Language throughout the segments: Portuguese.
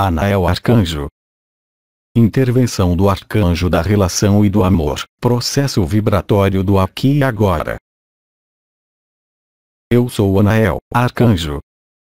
Anael Arcanjo. Intervenção do arcanjo da relação e do amor, processo vibratório do aqui e agora. Eu sou Anael, arcanjo,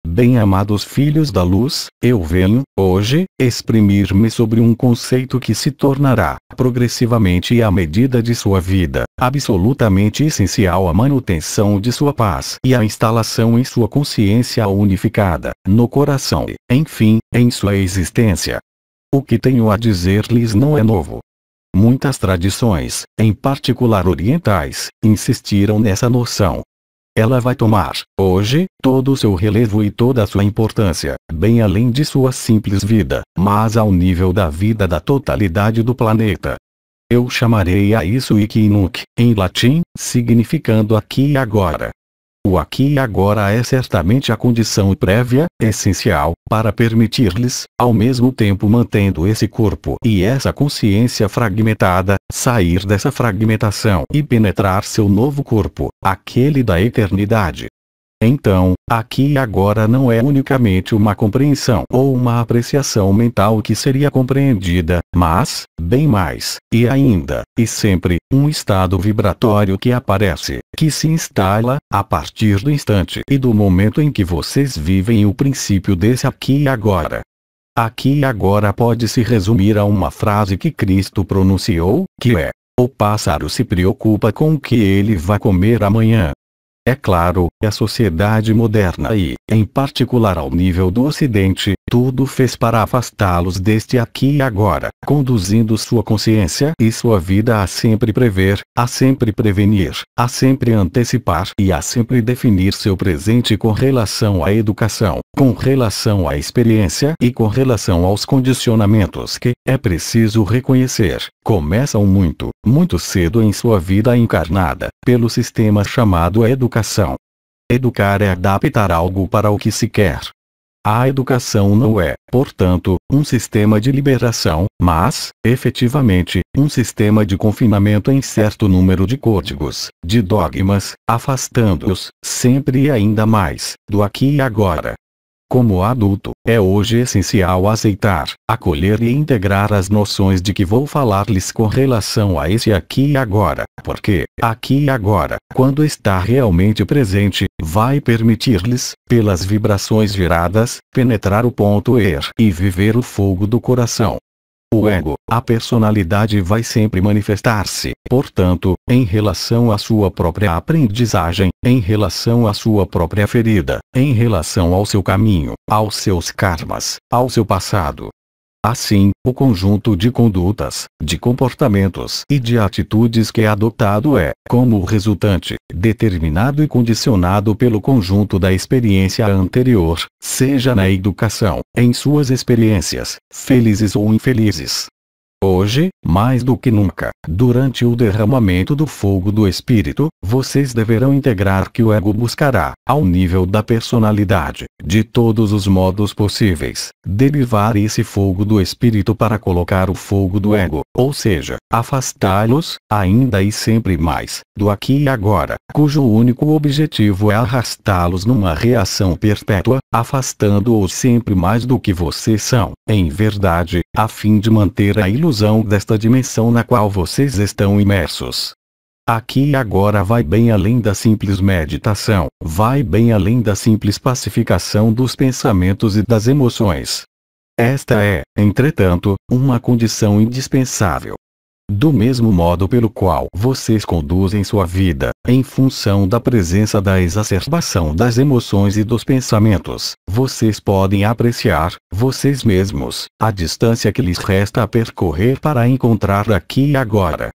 Bem-amados filhos da luz, eu venho, hoje, exprimir-me sobre um conceito que se tornará, progressivamente e à medida de sua vida, absolutamente essencial à manutenção de sua paz e à instalação em sua consciência unificada, no coração e, enfim, em sua existência. O que tenho a dizer-lhes não é novo. Muitas tradições, em particular orientais, insistiram nessa noção, ela vai tomar, hoje, todo o seu relevo e toda a sua importância, bem além de sua simples vida, mas ao nível da vida da totalidade do planeta. Eu chamarei a isso Ikinuk, em latim, significando aqui e agora. O aqui e agora é certamente a condição prévia, essencial, para permitir-lhes, ao mesmo tempo mantendo esse corpo e essa consciência fragmentada, sair dessa fragmentação e penetrar seu novo corpo, aquele da eternidade. Então, aqui e agora não é unicamente uma compreensão ou uma apreciação mental que seria compreendida, mas, bem mais, e ainda, e sempre, um estado vibratório que aparece, que se instala, a partir do instante e do momento em que vocês vivem o princípio desse aqui e agora. Aqui e agora pode se resumir a uma frase que Cristo pronunciou, que é: o pássaro se preocupa com o que ele vai comer amanhã. É claro a sociedade moderna e, em particular ao nível do Ocidente, tudo fez para afastá-los deste aqui e agora, conduzindo sua consciência e sua vida a sempre prever, a sempre prevenir, a sempre antecipar e a sempre definir seu presente com relação à educação, com relação à experiência e com relação aos condicionamentos que, é preciso reconhecer, começam muito, muito cedo em sua vida encarnada, pelo sistema chamado educação. Educar é adaptar algo para o que se quer, a educação não é, portanto, um sistema de liberação, mas, efetivamente, um sistema de confinamento em certo número de códigos, de dogmas, afastando-os, sempre e ainda mais, do aqui e agora, como adulto, é hoje essencial aceitar, acolher e integrar as noções de que vou falar-lhes com relação a esse aqui e agora, porque, aqui e agora, quando está realmente presente, vai permitir-lhes, pelas vibrações geradas, penetrar o ponto ER e viver o fogo do coração, o ego, a personalidade vai sempre manifestar-se, portanto, em relação à sua própria aprendizagem, em relação à sua própria ferida, em relação ao seu caminho, aos seus karmas, ao seu passado, Assim, o conjunto de condutas, de comportamentos e de atitudes que é adotado é, como resultante, determinado e condicionado pelo conjunto da experiência anterior, seja na educação, em suas experiências, felizes ou infelizes, Hoje, mais do que nunca, durante o derramamento do fogo do espírito, vocês deverão integrar que o ego buscará, ao nível da personalidade, de todos os modos possíveis, derivar esse fogo do espírito para colocar o fogo do ego, ou seja, afastá-los, ainda e sempre mais, do aqui e agora, cujo único objetivo é arrastá-los numa reação perpétua, afastando-os sempre mais do que vocês são, em verdade, a fim de manter a ilusão ilusão desta dimensão na qual vocês estão imersos. Aqui e agora vai bem além da simples meditação, vai bem além da simples pacificação dos pensamentos e das emoções. Esta é, entretanto, uma condição indispensável, do mesmo modo pelo qual vocês conduzem sua vida, em função da presença da exacerbação das emoções e dos pensamentos, vocês podem apreciar, vocês mesmos, a distância que lhes resta a percorrer para encontrar aqui e agora,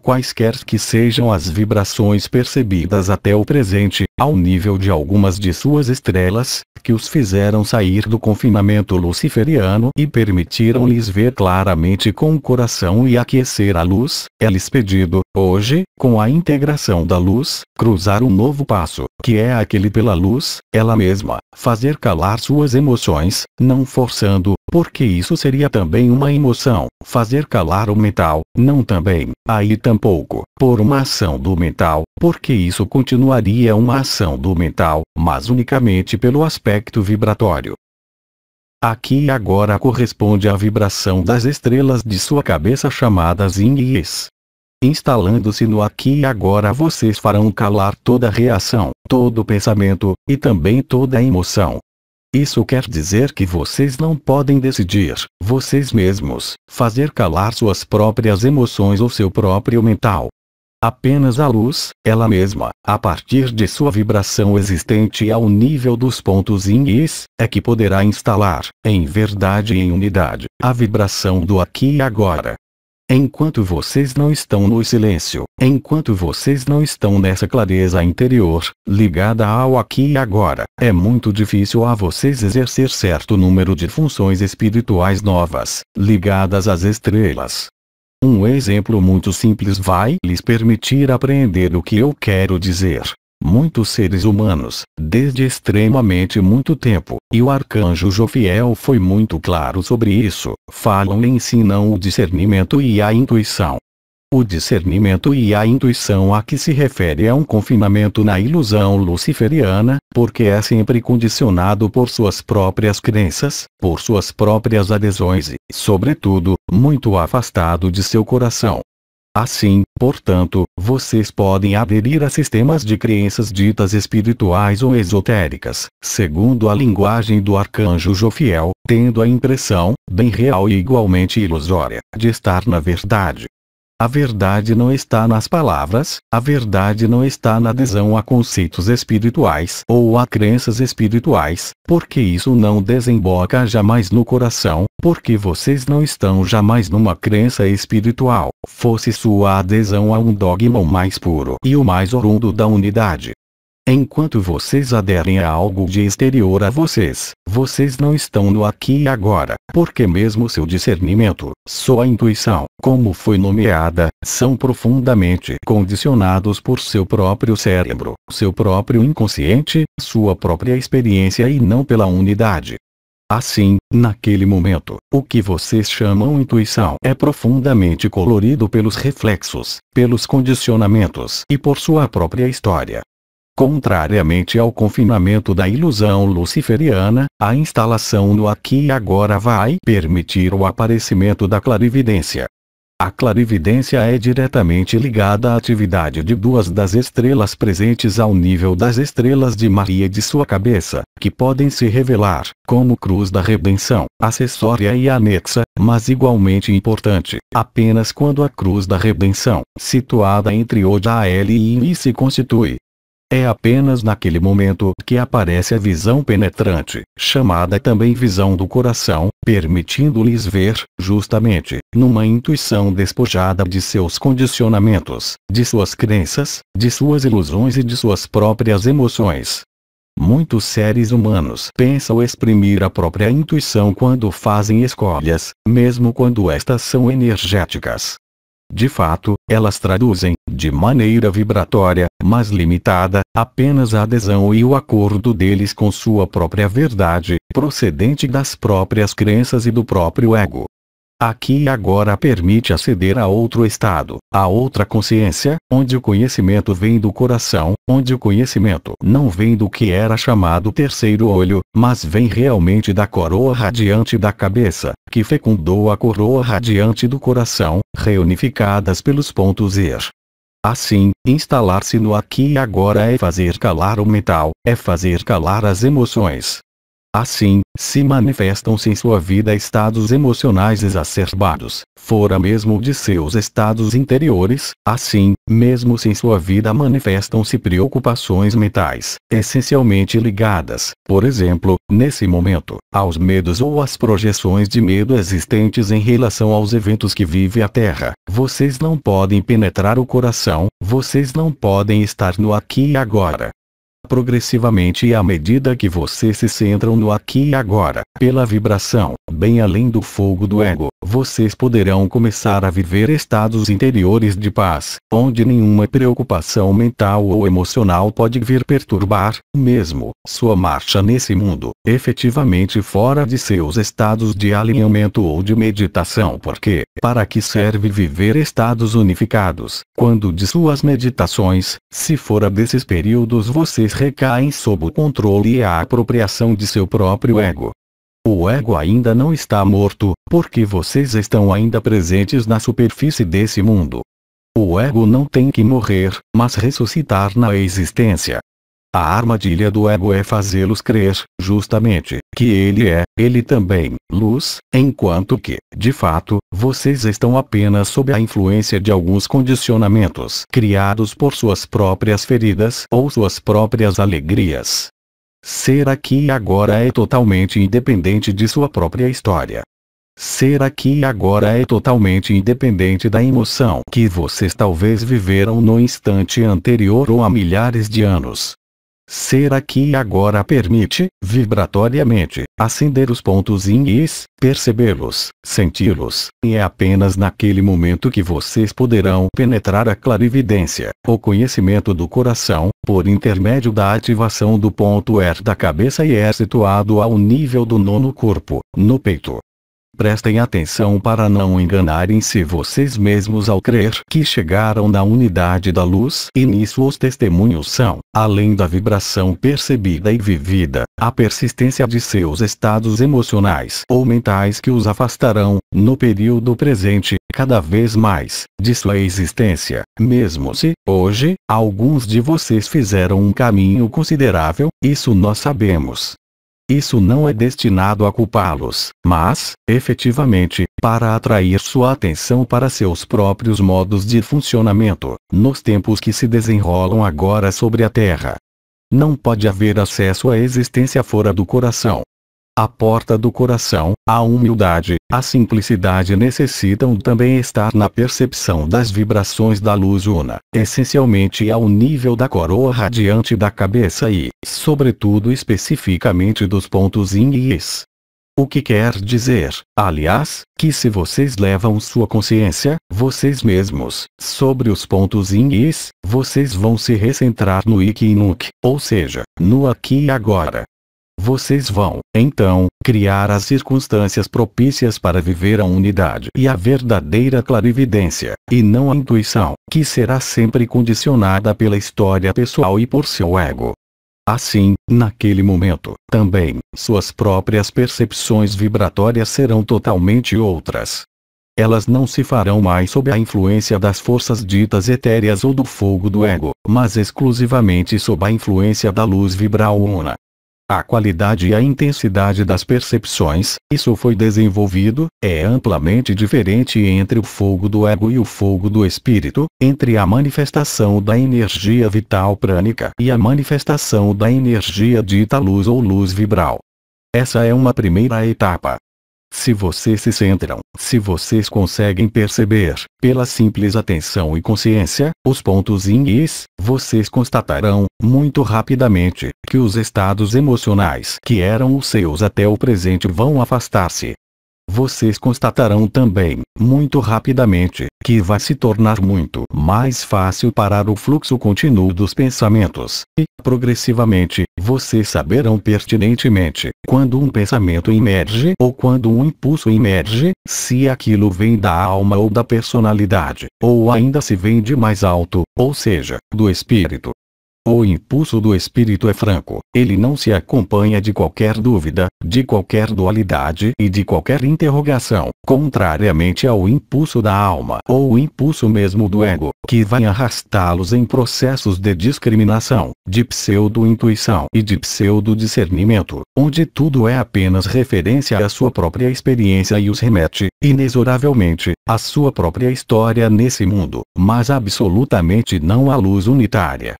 quaisquer que sejam as vibrações percebidas até o presente, ao nível de algumas de suas estrelas, que os fizeram sair do confinamento luciferiano e permitiram-lhes ver claramente com o coração e aquecer a luz, é-lhes pedido, hoje, com a integração da luz, cruzar um novo passo, que é aquele pela luz, ela mesma, fazer calar suas emoções, não forçando, porque isso seria também uma emoção, fazer calar o mental, não também, aí tampouco, por uma ação do mental. porque isso continuaria uma ação do mental, mas unicamente pelo aspecto vibratório. Aqui e agora corresponde à vibração das estrelas de sua cabeça chamadas yin Is. Instalando-se no aqui e agora vocês farão calar toda reação, todo pensamento, e também toda emoção, isso quer dizer que vocês não podem decidir, vocês mesmos, fazer calar suas próprias emoções ou seu próprio mental. Apenas a luz, ela mesma, a partir de sua vibração existente ao nível dos pontos inis, é que poderá instalar, em verdade e em unidade, a vibração do aqui e agora, Enquanto vocês não estão no silêncio, enquanto vocês não estão nessa clareza interior, ligada ao aqui e agora, é muito difícil a vocês exercer certo número de funções espirituais novas, ligadas às estrelas. Um exemplo muito simples vai lhes permitir apreender o que eu quero dizer muitos seres humanos, desde extremamente muito tempo, e o arcanjo Jofiel foi muito claro sobre isso, falam e ensinam o discernimento e a intuição. O discernimento e a intuição a que se refere é um confinamento na ilusão luciferiana, porque é sempre condicionado por suas próprias crenças, por suas próprias adesões e, sobretudo, muito afastado de seu coração. Assim, portanto, vocês podem aderir a sistemas de crenças ditas espirituais ou esotéricas, segundo a linguagem do arcanjo Jofiel, tendo a impressão, bem real e igualmente ilusória, de estar na verdade. A verdade não está nas palavras, a verdade não está na adesão a conceitos espirituais ou a crenças espirituais, porque isso não desemboca jamais no coração, porque vocês não estão jamais numa crença espiritual, fosse sua adesão a um dogma o mais puro e o mais orundo da unidade, Enquanto vocês aderem a algo de exterior a vocês, vocês não estão no aqui e agora, porque mesmo seu discernimento, sua intuição, como foi nomeada, são profundamente condicionados por seu próprio cérebro, seu próprio inconsciente, sua própria experiência e não pela unidade. Assim, naquele momento, o que vocês chamam intuição é profundamente colorido pelos reflexos, pelos condicionamentos e por sua própria história, Contrariamente ao confinamento da ilusão luciferiana, a instalação no aqui e agora vai permitir o aparecimento da clarividência. A clarividência é diretamente ligada à atividade de duas das estrelas presentes ao nível das estrelas de Maria de sua cabeça, que podem se revelar, como Cruz da Redenção, acessória e anexa, mas igualmente importante, apenas quando a Cruz da Redenção, situada entre Odael e I se constitui, é apenas naquele momento que aparece a visão penetrante, chamada também visão do coração, permitindo-lhes ver, justamente, numa intuição despojada de seus condicionamentos, de suas crenças, de suas ilusões e de suas próprias emoções. Muitos seres humanos pensam exprimir a própria intuição quando fazem escolhas, mesmo quando estas são energéticas, de fato, elas traduzem, de maneira vibratória, mas limitada, apenas a adesão e o acordo deles com sua própria verdade, procedente das próprias crenças e do próprio ego. Aqui e agora permite aceder a outro estado, a outra consciência, onde o conhecimento vem do coração, onde o conhecimento não vem do que era chamado terceiro olho, mas vem realmente da coroa radiante da cabeça, que fecundou a coroa radiante do coração, reunificadas pelos pontos ER. Assim, instalar-se no aqui e agora é fazer calar o metal, é fazer calar as emoções, Assim, se manifestam-se em sua vida estados emocionais exacerbados, fora mesmo de seus estados interiores, assim, mesmo se em sua vida manifestam-se preocupações mentais, essencialmente ligadas, por exemplo, nesse momento, aos medos ou às projeções de medo existentes em relação aos eventos que vive a Terra. Vocês não podem penetrar o coração, vocês não podem estar no aqui e agora, progressivamente e à medida que vocês se centram no aqui e agora, pela vibração, bem além do fogo do ego, vocês poderão começar a viver estados interiores de paz, onde nenhuma preocupação mental ou emocional pode vir perturbar, mesmo, sua marcha nesse mundo, efetivamente fora de seus estados de alinhamento ou de meditação porque, para que serve viver estados unificados, quando de suas meditações, se fora desses períodos vocês recaem sob o controle e a apropriação de seu próprio ego. O ego ainda não está morto, porque vocês estão ainda presentes na superfície desse mundo. O ego não tem que morrer, mas ressuscitar na existência. A armadilha do ego é fazê-los crer, justamente, que ele é, ele também, luz, enquanto que, de fato, vocês estão apenas sob a influência de alguns condicionamentos criados por suas próprias feridas ou suas próprias alegrias. Ser aqui e agora é totalmente independente de sua própria história. Ser aqui e agora é totalmente independente da emoção que vocês talvez viveram no instante anterior ou há milhares de anos ser aqui e agora permite, vibratoriamente, acender os pontos inis, percebê-los, senti-los, e é apenas naquele momento que vocês poderão penetrar a clarividência, o conhecimento do coração, por intermédio da ativação do ponto R da cabeça e é situado ao nível do nono corpo, no peito. Prestem atenção para não enganarem-se vocês mesmos ao crer que chegaram na unidade da luz e nisso os testemunhos são, além da vibração percebida e vivida, a persistência de seus estados emocionais ou mentais que os afastarão, no período presente, cada vez mais, de sua existência, mesmo se, hoje, alguns de vocês fizeram um caminho considerável, isso nós sabemos, isso não é destinado a culpá-los, mas, efetivamente, para atrair sua atenção para seus próprios modos de funcionamento, nos tempos que se desenrolam agora sobre a Terra. Não pode haver acesso à existência fora do coração a porta do coração, a humildade, a simplicidade necessitam também estar na percepção das vibrações da luz una, essencialmente ao nível da coroa radiante da cabeça e, sobretudo especificamente dos pontos yin e is. O que quer dizer, aliás, que se vocês levam sua consciência, vocês mesmos, sobre os pontos e is, vocês vão se recentrar no ik e nuk, ou seja, no aqui e agora, vocês vão, então, criar as circunstâncias propícias para viver a unidade e a verdadeira clarividência, e não a intuição, que será sempre condicionada pela história pessoal e por seu ego. Assim, naquele momento, também, suas próprias percepções vibratórias serão totalmente outras. Elas não se farão mais sob a influência das forças ditas etéreas ou do fogo do ego, mas exclusivamente sob a influência da luz vibral una, a qualidade e a intensidade das percepções, isso foi desenvolvido, é amplamente diferente entre o fogo do ego e o fogo do espírito, entre a manifestação da energia vital prânica e a manifestação da energia dita luz ou luz vibral. Essa é uma primeira etapa. Se vocês se centram, se vocês conseguem perceber, pela simples atenção e consciência, os pontos in is, vocês constatarão, muito rapidamente, que os estados emocionais que eram os seus até o presente vão afastar-se, vocês constatarão também, muito rapidamente, que vai se tornar muito mais fácil parar o fluxo contínuo dos pensamentos, e, progressivamente, vocês saberão pertinentemente, quando um pensamento emerge ou quando um impulso emerge, se aquilo vem da alma ou da personalidade, ou ainda se vem de mais alto, ou seja, do espírito. O impulso do espírito é franco, ele não se acompanha de qualquer dúvida, de qualquer dualidade e de qualquer interrogação, contrariamente ao impulso da alma ou o impulso mesmo do ego, que vai arrastá-los em processos de discriminação, de pseudo-intuição e de pseudo-discernimento, onde tudo é apenas referência à sua própria experiência e os remete, inexoravelmente, à sua própria história nesse mundo, mas absolutamente não à luz unitária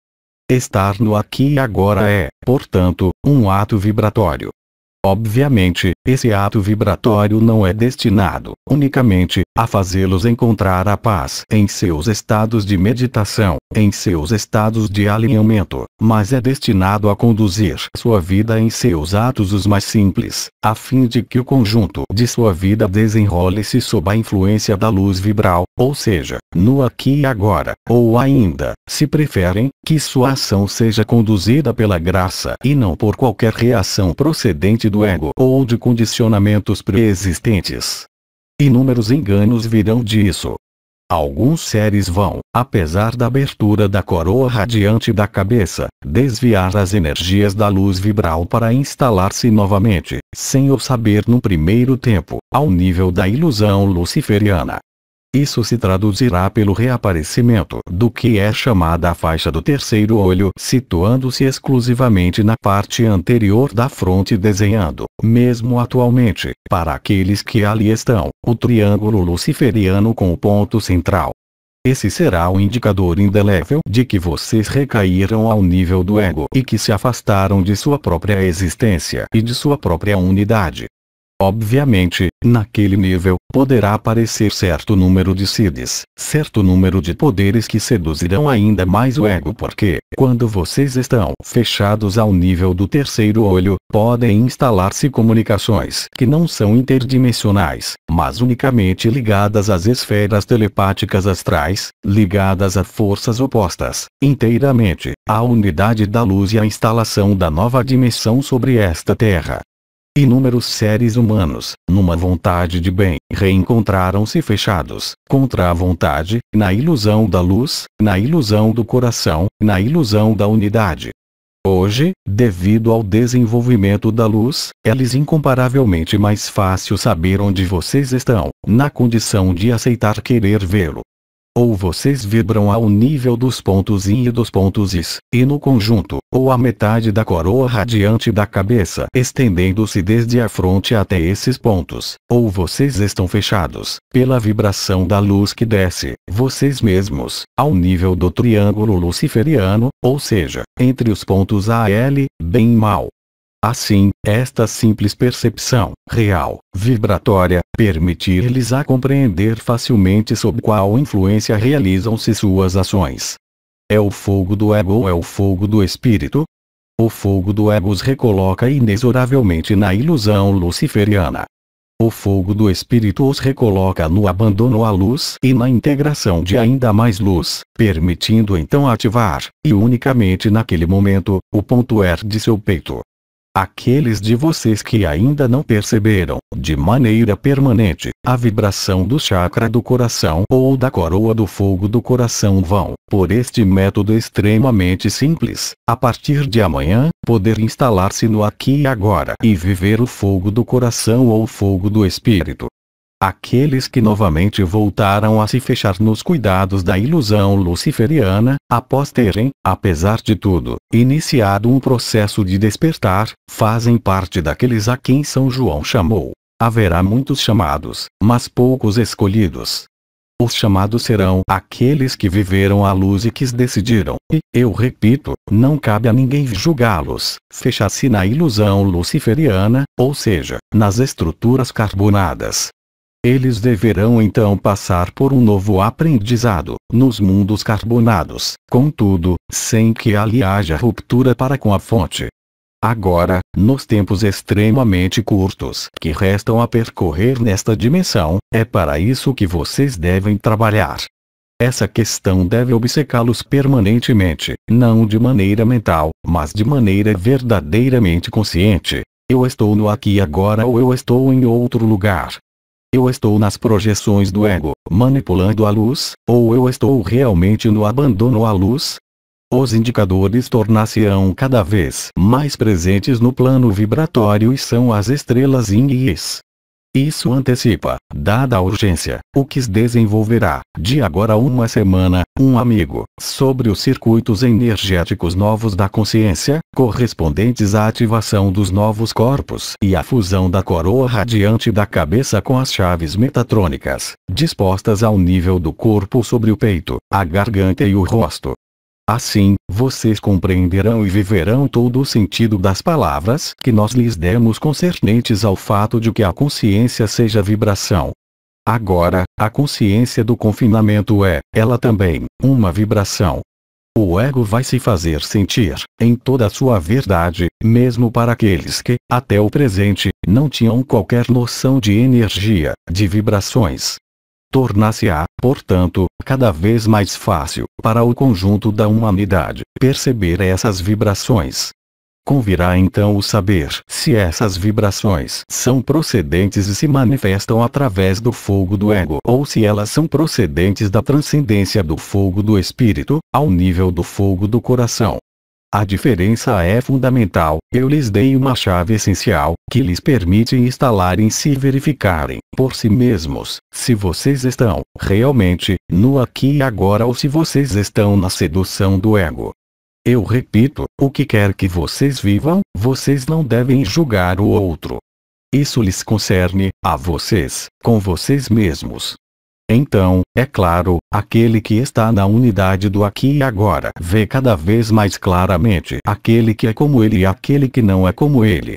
Estar no aqui e agora é, portanto, um ato vibratório. Obviamente, esse ato vibratório não é destinado, unicamente, a fazê-los encontrar a paz em seus estados de meditação, em seus estados de alinhamento, mas é destinado a conduzir sua vida em seus atos os mais simples, a fim de que o conjunto de sua vida desenrole-se sob a influência da luz vibral, ou seja, no aqui e agora, ou ainda, se preferem, que sua ação seja conduzida pela graça e não por qualquer reação procedente do ego ou de condicionamentos pré-existentes. Inúmeros enganos virão disso. Alguns seres vão, apesar da abertura da coroa radiante da cabeça, desviar as energias da luz vibral para instalar-se novamente, sem o saber no primeiro tempo, ao nível da ilusão luciferiana. Isso se traduzirá pelo reaparecimento do que é chamada a faixa do terceiro olho, situando-se exclusivamente na parte anterior da fronte desenhando, mesmo atualmente, para aqueles que ali estão, o triângulo luciferiano com o ponto central. Esse será o indicador indelével de que vocês recaíram ao nível do ego e que se afastaram de sua própria existência e de sua própria unidade. Obviamente, naquele nível, poderá aparecer certo número de siddhis, certo número de poderes que seduzirão ainda mais o ego porque, quando vocês estão fechados ao nível do terceiro olho, podem instalar-se comunicações que não são interdimensionais, mas unicamente ligadas às esferas telepáticas astrais, ligadas a forças opostas, inteiramente, à unidade da luz e à instalação da nova dimensão sobre esta Terra. Inúmeros seres humanos, numa vontade de bem, reencontraram-se fechados, contra a vontade, na ilusão da luz, na ilusão do coração, na ilusão da unidade. Hoje, devido ao desenvolvimento da luz, é-lhes incomparavelmente mais fácil saber onde vocês estão, na condição de aceitar querer vê-lo ou vocês vibram ao nível dos pontos in e dos pontos is, e no conjunto, ou a metade da coroa radiante da cabeça estendendo-se desde a fronte até esses pontos, ou vocês estão fechados, pela vibração da luz que desce, vocês mesmos, ao nível do triângulo luciferiano, ou seja, entre os pontos A L, bem e mal, Assim, esta simples percepção, real, vibratória, permitir-lhes a compreender facilmente sob qual influência realizam-se suas ações. É o fogo do ego ou é o fogo do espírito? O fogo do ego os recoloca inexoravelmente na ilusão luciferiana. O fogo do espírito os recoloca no abandono à luz e na integração de ainda mais luz, permitindo então ativar, e unicamente naquele momento, o ponto R de seu peito. Aqueles de vocês que ainda não perceberam, de maneira permanente, a vibração do chakra do coração ou da coroa do fogo do coração vão, por este método extremamente simples, a partir de amanhã, poder instalar-se no aqui e agora e viver o fogo do coração ou o fogo do espírito, Aqueles que novamente voltaram a se fechar nos cuidados da ilusão luciferiana, após terem, apesar de tudo, iniciado um processo de despertar, fazem parte daqueles a quem São João chamou. Haverá muitos chamados, mas poucos escolhidos. Os chamados serão aqueles que viveram a luz e que decidiram, e, eu repito, não cabe a ninguém julgá-los, fechar-se na ilusão luciferiana, ou seja, nas estruturas carbonadas, eles deverão então passar por um novo aprendizado, nos mundos carbonados, contudo, sem que ali haja ruptura para com a fonte. Agora, nos tempos extremamente curtos que restam a percorrer nesta dimensão, é para isso que vocês devem trabalhar. Essa questão deve obcecá-los permanentemente, não de maneira mental, mas de maneira verdadeiramente consciente. Eu estou no aqui agora ou eu estou em outro lugar, eu estou nas projeções do ego, manipulando a luz, ou eu estou realmente no abandono à luz? Os indicadores tornar-se-ão cada vez mais presentes no plano vibratório e são as estrelas yin e isso antecipa, dada a urgência, o que desenvolverá, de agora a uma semana, um amigo, sobre os circuitos energéticos novos da consciência, correspondentes à ativação dos novos corpos e à fusão da coroa radiante da cabeça com as chaves metatrônicas, dispostas ao nível do corpo sobre o peito, a garganta e o rosto, Assim, vocês compreenderão e viverão todo o sentido das palavras que nós lhes demos concernentes ao fato de que a consciência seja vibração. Agora, a consciência do confinamento é, ela também, uma vibração. O ego vai se fazer sentir, em toda a sua verdade, mesmo para aqueles que, até o presente, não tinham qualquer noção de energia, de vibrações, tornar-se-á, portanto, cada vez mais fácil para o conjunto da humanidade perceber essas vibrações. Convirá então o saber se essas vibrações são procedentes e se manifestam através do fogo do ego ou se elas são procedentes da transcendência do fogo do espírito, ao nível do fogo do coração. A diferença é fundamental, eu lhes dei uma chave essencial, que lhes permite instalarem-se e verificarem, por si mesmos, se vocês estão, realmente, no aqui e agora ou se vocês estão na sedução do ego. Eu repito, o que quer que vocês vivam, vocês não devem julgar o outro. Isso lhes concerne, a vocês, com vocês mesmos, então, é claro, aquele que está na unidade do aqui e agora vê cada vez mais claramente aquele que é como ele e aquele que não é como ele.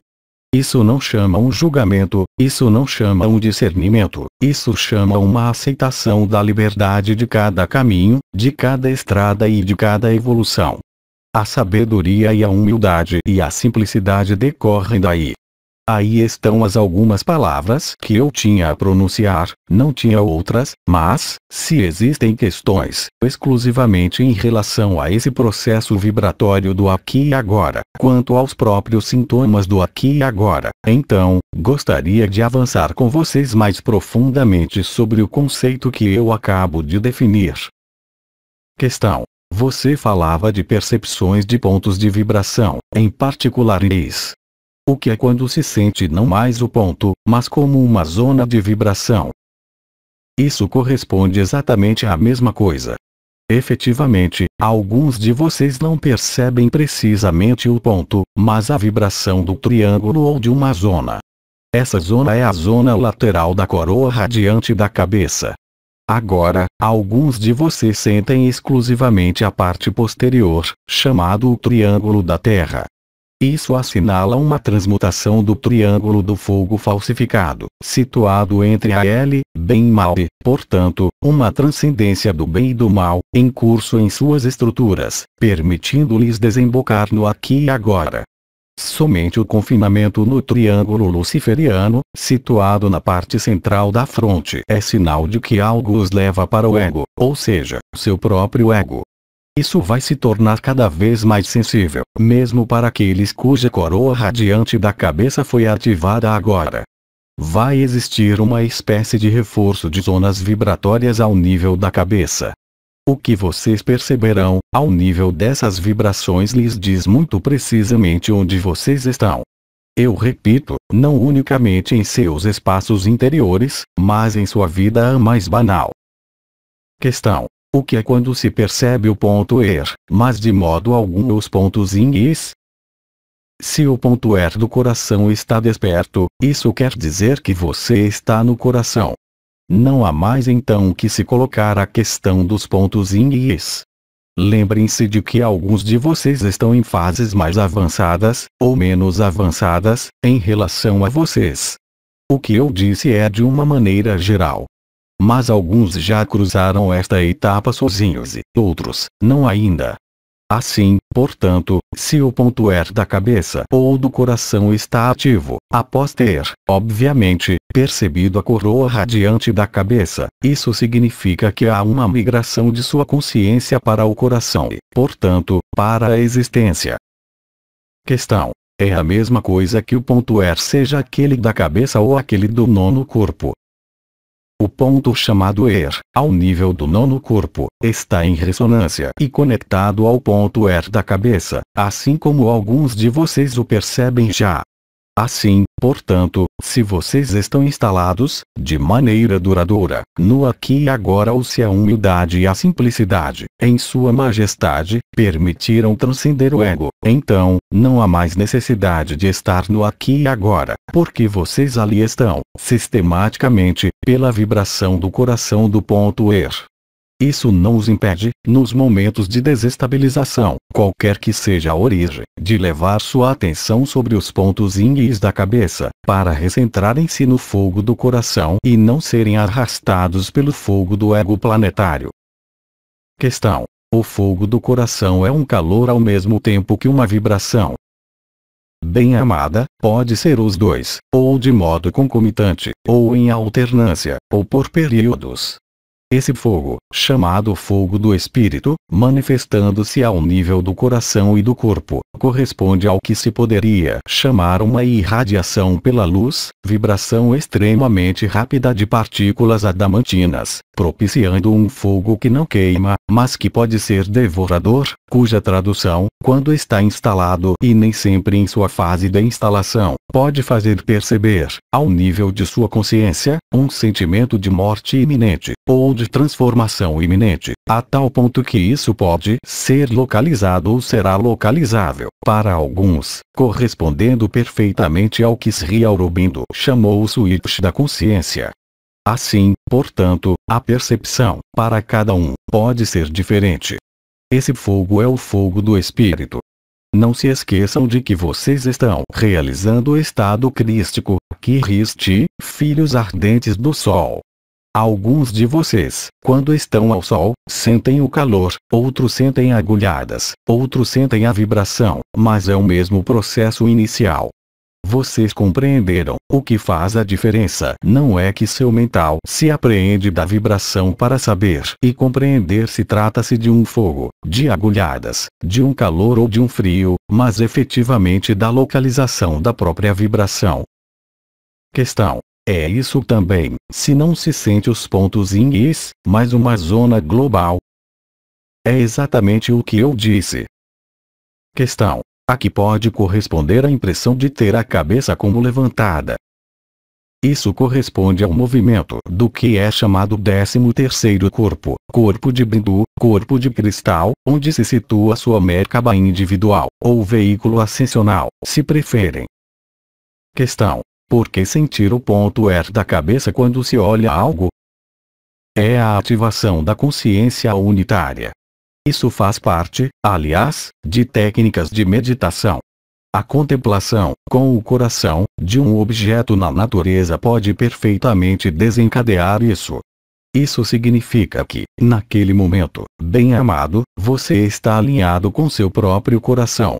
Isso não chama um julgamento, isso não chama um discernimento, isso chama uma aceitação da liberdade de cada caminho, de cada estrada e de cada evolução. A sabedoria e a humildade e a simplicidade decorrem daí. Aí estão as algumas palavras que eu tinha a pronunciar, não tinha outras, mas, se existem questões, exclusivamente em relação a esse processo vibratório do aqui e agora, quanto aos próprios sintomas do aqui e agora, então, gostaria de avançar com vocês mais profundamente sobre o conceito que eu acabo de definir. Questão. Você falava de percepções de pontos de vibração, em particular ex o que é quando se sente não mais o ponto, mas como uma zona de vibração. Isso corresponde exatamente à mesma coisa. Efetivamente, alguns de vocês não percebem precisamente o ponto, mas a vibração do triângulo ou de uma zona. Essa zona é a zona lateral da coroa radiante da cabeça. Agora, alguns de vocês sentem exclusivamente a parte posterior, chamado o triângulo da Terra. Isso assinala uma transmutação do triângulo do fogo falsificado, situado entre a L, bem e mal e, portanto, uma transcendência do bem e do mal, em curso em suas estruturas, permitindo-lhes desembocar no aqui e agora. Somente o confinamento no triângulo luciferiano, situado na parte central da fronte, é sinal de que algo os leva para o ego, ou seja, seu próprio ego. Isso vai se tornar cada vez mais sensível, mesmo para aqueles cuja coroa radiante da cabeça foi ativada agora. Vai existir uma espécie de reforço de zonas vibratórias ao nível da cabeça. O que vocês perceberão, ao nível dessas vibrações lhes diz muito precisamente onde vocês estão. Eu repito, não unicamente em seus espaços interiores, mas em sua vida mais banal. Questão: o que é quando se percebe o ponto er, mas de modo algum os pontos ings. Se o ponto er do coração está desperto, isso quer dizer que você está no coração. Não há mais então que se colocar a questão dos pontos ings. Lembrem-se de que alguns de vocês estão em fases mais avançadas, ou menos avançadas, em relação a vocês. O que eu disse é de uma maneira geral mas alguns já cruzaram esta etapa sozinhos e outros não ainda. Assim, portanto, se o ponto R é da cabeça ou do coração está ativo, após ter, obviamente, percebido a coroa radiante da cabeça, isso significa que há uma migração de sua consciência para o coração e, portanto, para a existência. Questão. É a mesma coisa que o ponto R seja aquele da cabeça ou aquele do nono corpo, o ponto chamado Er, ao nível do nono corpo, está em ressonância e conectado ao ponto Er da cabeça, assim como alguns de vocês o percebem já. Assim, portanto, se vocês estão instalados, de maneira duradoura, no aqui e agora ou se a humildade e a simplicidade, em sua majestade, permitiram transcender o ego, então, não há mais necessidade de estar no aqui e agora, porque vocês ali estão, sistematicamente, pela vibração do coração do ponto er. Isso não os impede, nos momentos de desestabilização, qualquer que seja a origem, de levar sua atenção sobre os pontos ínguis da cabeça, para recentrarem-se no fogo do coração e não serem arrastados pelo fogo do ego planetário. Questão: O fogo do coração é um calor ao mesmo tempo que uma vibração. Bem amada, pode ser os dois, ou de modo concomitante, ou em alternância, ou por períodos, esse fogo, chamado fogo do espírito, manifestando-se ao nível do coração e do corpo, corresponde ao que se poderia chamar uma irradiação pela luz, vibração extremamente rápida de partículas adamantinas, propiciando um fogo que não queima, mas que pode ser devorador, cuja tradução, quando está instalado e nem sempre em sua fase de instalação, pode fazer perceber, ao nível de sua consciência, um sentimento de morte iminente, ou de transformação iminente, a tal ponto que isso pode ser localizado ou será localizável, para alguns, correspondendo perfeitamente ao que Sri Aurobindo chamou o switch da consciência. Assim, portanto, a percepção, para cada um, pode ser diferente. Esse fogo é o fogo do espírito, não se esqueçam de que vocês estão realizando o estado crístico, que riste, filhos ardentes do sol. Alguns de vocês, quando estão ao sol, sentem o calor, outros sentem agulhadas, outros sentem a vibração, mas é o mesmo processo inicial, vocês compreenderam. O que faz a diferença não é que seu mental se apreende da vibração para saber e compreender se trata-se de um fogo, de agulhadas, de um calor ou de um frio, mas efetivamente da localização da própria vibração. Questão. É isso também, se não se sente os pontos em is, mas uma zona global. É exatamente o que eu disse. Questão a que pode corresponder a impressão de ter a cabeça como levantada. Isso corresponde ao movimento do que é chamado 13º corpo, corpo de Bindu, corpo de cristal, onde se situa sua mercaba individual, ou veículo ascensional, se preferem. Questão. Por que sentir o ponto R da cabeça quando se olha algo? É a ativação da consciência unitária, isso faz parte, aliás, de técnicas de meditação. A contemplação, com o coração, de um objeto na natureza pode perfeitamente desencadear isso. Isso significa que, naquele momento, bem amado, você está alinhado com seu próprio coração.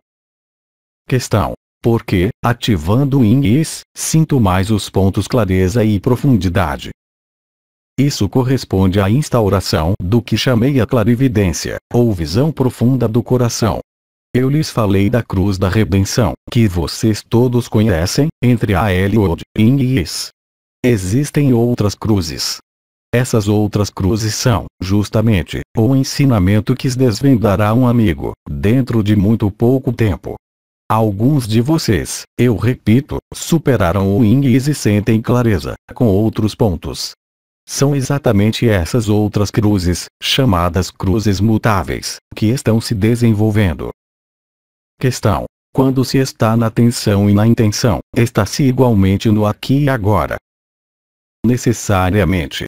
Questão. Por que, ativando o INIS, sinto mais os pontos clareza e profundidade? Isso corresponde à instauração do que chamei a clarividência, ou visão profunda do coração. Eu lhes falei da cruz da redenção, que vocês todos conhecem, entre a Eliod e Iis. Existem outras cruzes. Essas outras cruzes são, justamente, o ensinamento que desvendará um amigo, dentro de muito pouco tempo. Alguns de vocês, eu repito, superaram o Iis e sentem clareza, com outros pontos, são exatamente essas outras cruzes, chamadas cruzes mutáveis, que estão se desenvolvendo. Questão. Quando se está na tensão e na intenção, está-se igualmente no aqui e agora. Necessariamente,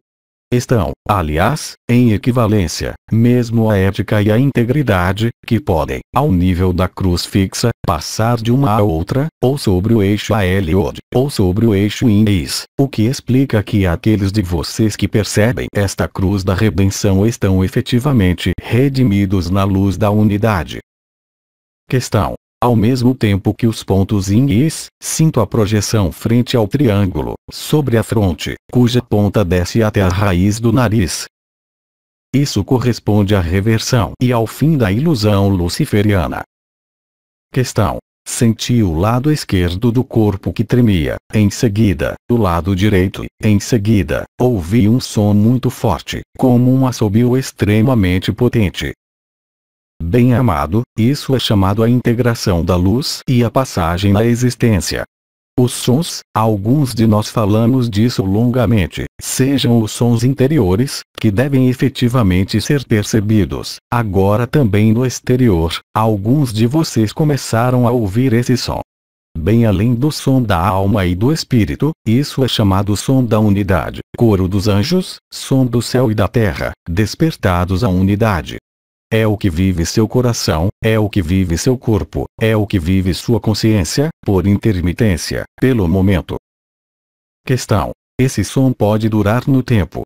estão, aliás, em equivalência, mesmo a ética e a integridade, que podem, ao nível da cruz fixa, passar de uma a outra, ou sobre o eixo a Eliod, ou sobre o eixo Ineis, o que explica que aqueles de vocês que percebem esta cruz da redenção estão efetivamente redimidos na luz da unidade. Questão ao mesmo tempo que os pontos inis is, sinto a projeção frente ao triângulo, sobre a fronte, cuja ponta desce até a raiz do nariz. Isso corresponde à reversão e ao fim da ilusão luciferiana. Questão. Senti o lado esquerdo do corpo que tremia, em seguida, o lado direito, em seguida, ouvi um som muito forte, como um assobio extremamente potente, Bem amado, isso é chamado a integração da luz e a passagem na existência. Os sons, alguns de nós falamos disso longamente, sejam os sons interiores, que devem efetivamente ser percebidos, agora também no exterior, alguns de vocês começaram a ouvir esse som. Bem além do som da alma e do espírito, isso é chamado som da unidade, coro dos anjos, som do céu e da terra, despertados à unidade. É o que vive seu coração, é o que vive seu corpo, é o que vive sua consciência, por intermitência, pelo momento. Questão: Esse som pode durar no tempo.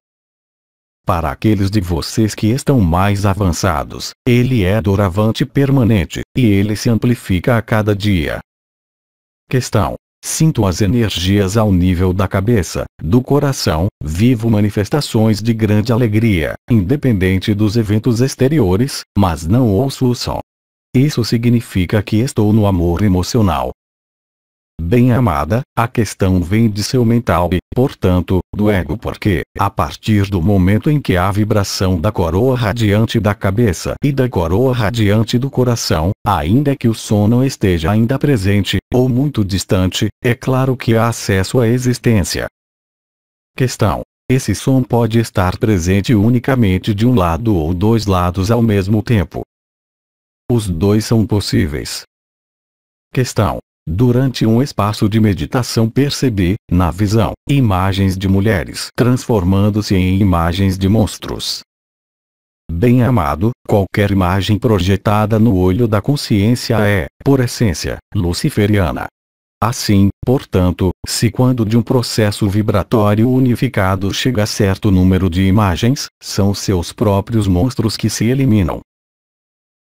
Para aqueles de vocês que estão mais avançados, ele é doravante permanente, e ele se amplifica a cada dia. Questão: Sinto as energias ao nível da cabeça, do coração, vivo manifestações de grande alegria, independente dos eventos exteriores, mas não ouço o som. Isso significa que estou no amor emocional, bem amada, a questão vem de seu mental e, portanto, do ego porque, a partir do momento em que a vibração da coroa radiante da cabeça e da coroa radiante do coração, ainda que o som não esteja ainda presente, ou muito distante, é claro que há acesso à existência. Questão. Esse som pode estar presente unicamente de um lado ou dois lados ao mesmo tempo. Os dois são possíveis. Questão. Durante um espaço de meditação percebi, na visão, imagens de mulheres transformando-se em imagens de monstros. Bem amado, qualquer imagem projetada no olho da consciência é, por essência, luciferiana. Assim, portanto, se quando de um processo vibratório unificado chega a certo número de imagens, são seus próprios monstros que se eliminam.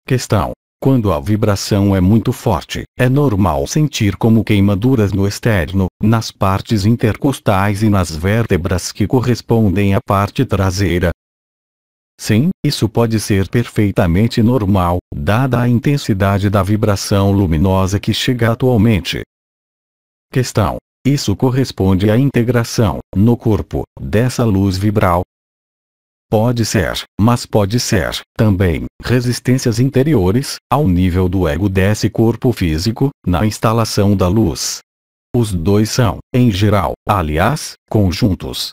Questão quando a vibração é muito forte, é normal sentir como queimaduras no externo, nas partes intercostais e nas vértebras que correspondem à parte traseira. Sim, isso pode ser perfeitamente normal, dada a intensidade da vibração luminosa que chega atualmente. Questão: Isso corresponde à integração, no corpo, dessa luz vibral, Pode ser, mas pode ser, também, resistências interiores, ao nível do ego desse corpo físico, na instalação da luz. Os dois são, em geral, aliás, conjuntos.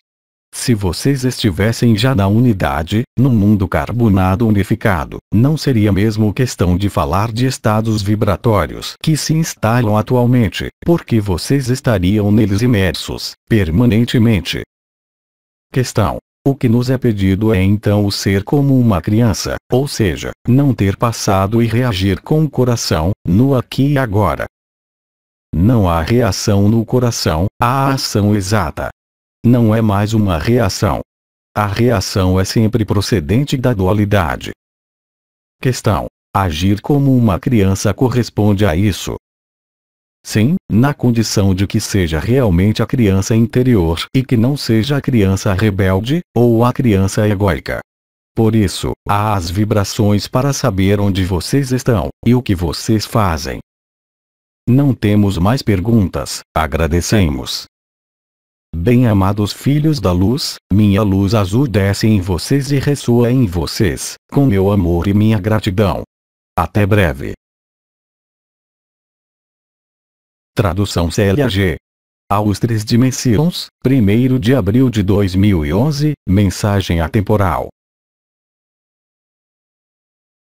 Se vocês estivessem já na unidade, no mundo carbonado unificado, não seria mesmo questão de falar de estados vibratórios que se instalam atualmente, porque vocês estariam neles imersos, permanentemente. Questão: o que nos é pedido é então o ser como uma criança, ou seja, não ter passado e reagir com o coração, no aqui e agora. Não há reação no coração, há ação exata. Não é mais uma reação. A reação é sempre procedente da dualidade. Questão: Agir como uma criança corresponde a isso. Sim, na condição de que seja realmente a criança interior e que não seja a criança rebelde, ou a criança egóica. Por isso, há as vibrações para saber onde vocês estão, e o que vocês fazem. Não temos mais perguntas, agradecemos. Bem-amados filhos da luz, minha luz azul desce em vocês e ressoa em vocês, com meu amor e minha gratidão. Até breve. Tradução CLAG. Aos Três Dimensões, 1 de abril de 2011, mensagem atemporal.